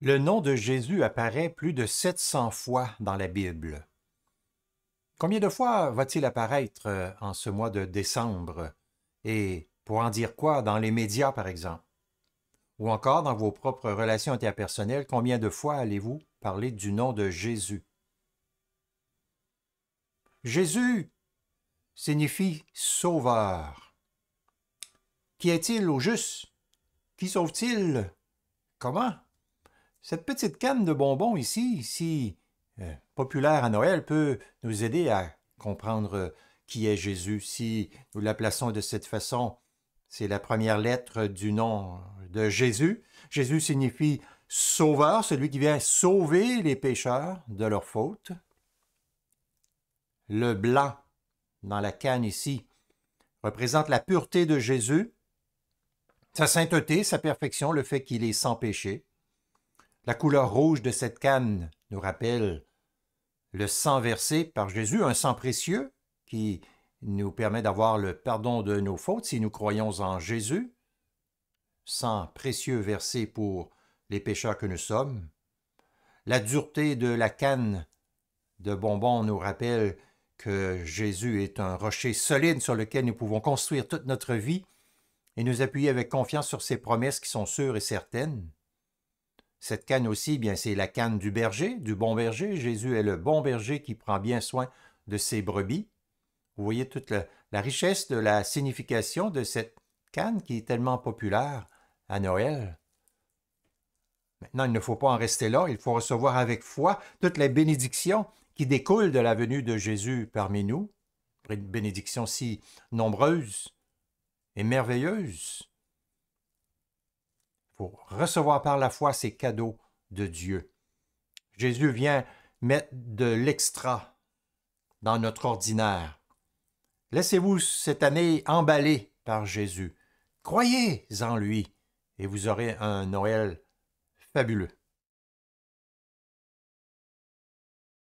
Le nom de Jésus apparaît plus de 700 fois dans la Bible. Combien de fois va-t-il apparaître euh, en ce mois de décembre Et pour en dire quoi dans les médias, par exemple Ou encore dans vos propres relations interpersonnelles, combien de fois allez-vous parler du nom de Jésus Jésus signifie sauveur. Qui est-il au juste Qui sauve-t-il Comment cette petite canne de bonbons ici, si euh, populaire à Noël, peut nous aider à comprendre euh, qui est Jésus si nous la plaçons de cette façon. C'est la première lettre du nom de Jésus. Jésus signifie sauveur, celui qui vient sauver les pécheurs de leurs fautes. Le blanc dans la canne ici représente la pureté de Jésus, sa sainteté, sa perfection, le fait qu'il est sans péché. La couleur rouge de cette canne nous rappelle le sang versé par Jésus, un sang précieux qui nous permet d'avoir le pardon de nos fautes si nous croyons en Jésus, sang précieux versé pour les pécheurs que nous sommes. La dureté de la canne de bonbons nous rappelle que Jésus est un rocher solide sur lequel nous pouvons construire toute notre vie et nous appuyer avec confiance sur ses promesses qui sont sûres et certaines. Cette canne aussi, eh bien, c'est la canne du berger, du bon berger. Jésus est le bon berger qui prend bien soin de ses brebis. Vous voyez toute la, richesse de la signification de cette canne qui est tellement populaire à Noël. Maintenant, il ne faut pas en rester là, il faut recevoir avec foi toutes les bénédictions qui découlent de la venue de Jésus parmi nous, bénédictions si nombreuses et merveilleuses pour recevoir par la foi ces cadeaux de Dieu. Jésus vient mettre de l'extra dans notre ordinaire. Laissez-vous cette année emballer par Jésus. Croyez en lui et vous aurez un Noël fabuleux.